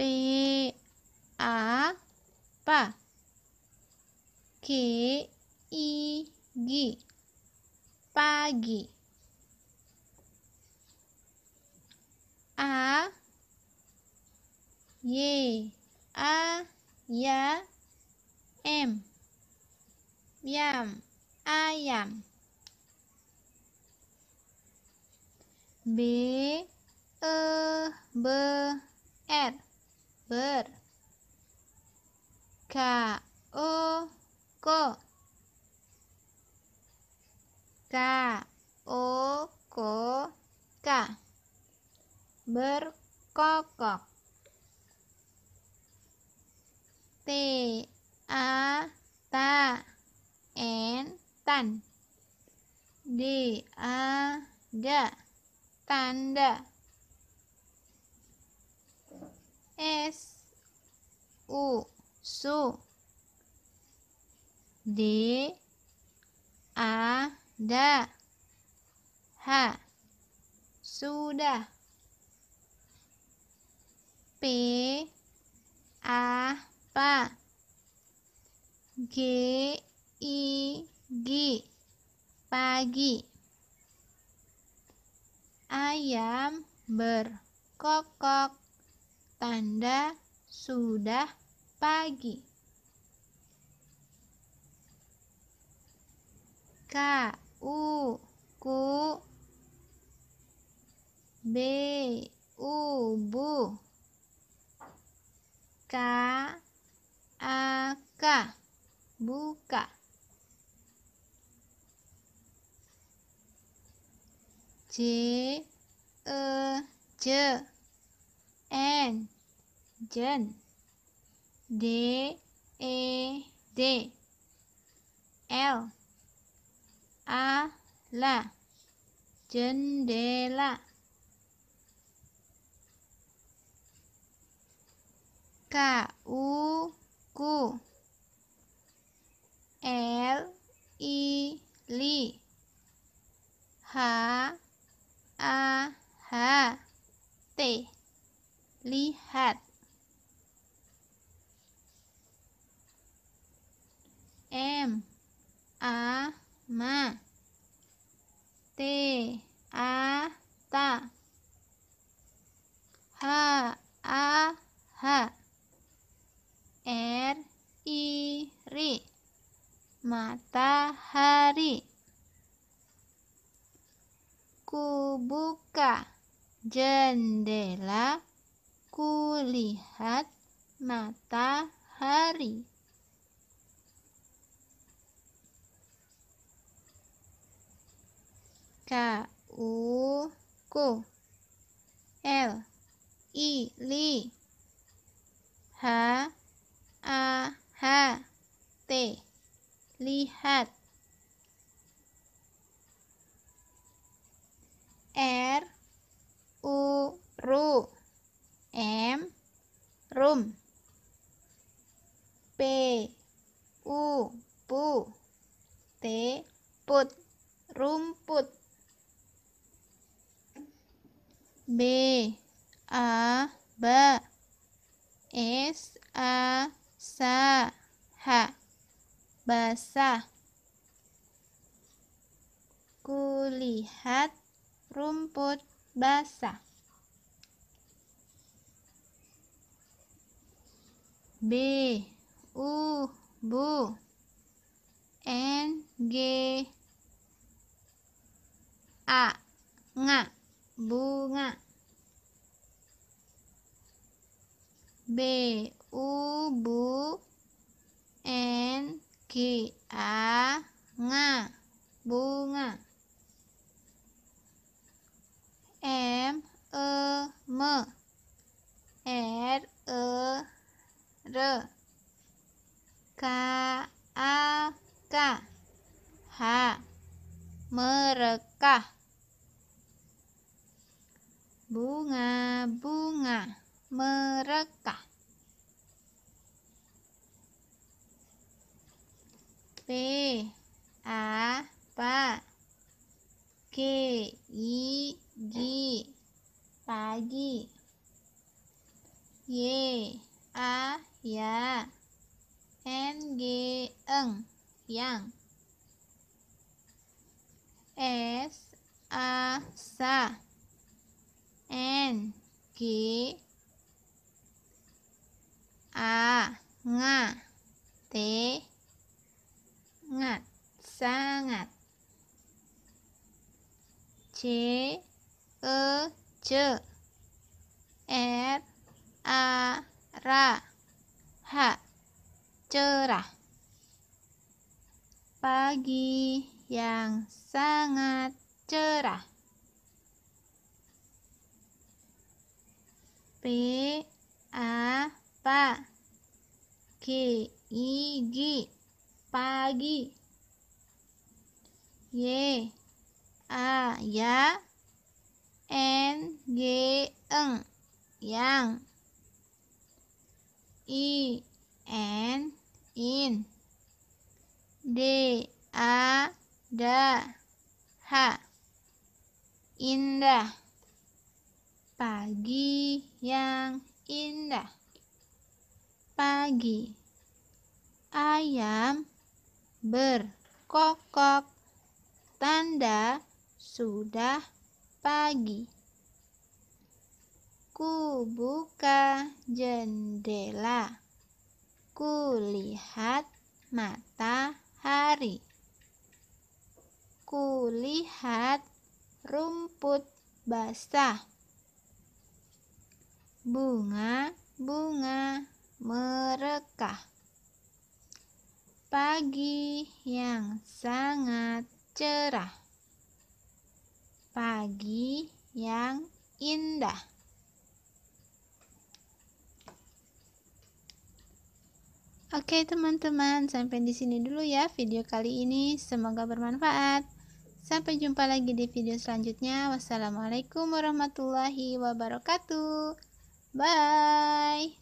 P A pa K I G pagi A Y A ya M yam ayam B E B R ber ka o ko ka o ko ka berkokok t a ta en tan d a da tanda S U su D A da H sudah P A pa G I gi pagi ayam berkokok tanda sudah pagi. K U ku B U bu K A K buka J E j N Jen D E D L A La la, K U lihat M A ma T A ta H A h R I ri matahari kubuka jendela Ku lihat matahari. K U k. L I li H A H T lihat R U ru rumput B A B S A sa ha basah kulihat rumput basah B U bu N G a nga bunga b u bu n g a nga bunga m e m r e r k a k h mereka bunga-bunga mereka P A P K I G pagi Y A ya N G eng yang S A sa N G A Nga T Ngat Sangat C E C R A Ra H Cerah Pagi yang sangat cerah P A pa k I G pagi Y A y a N G eng yang I N in D A d ha indah pagi yang indah pagi ayam berkokok tanda sudah pagi ku buka jendela ku lihat matahari ku lihat rumput basah bunga, bunga merekah. Pagi yang sangat cerah. Pagi yang indah. Oke, teman-teman, sampai di sini dulu ya video kali ini. Semoga bermanfaat. Sampai jumpa lagi di video selanjutnya. Wassalamualaikum warahmatullahi wabarakatuh. Bye.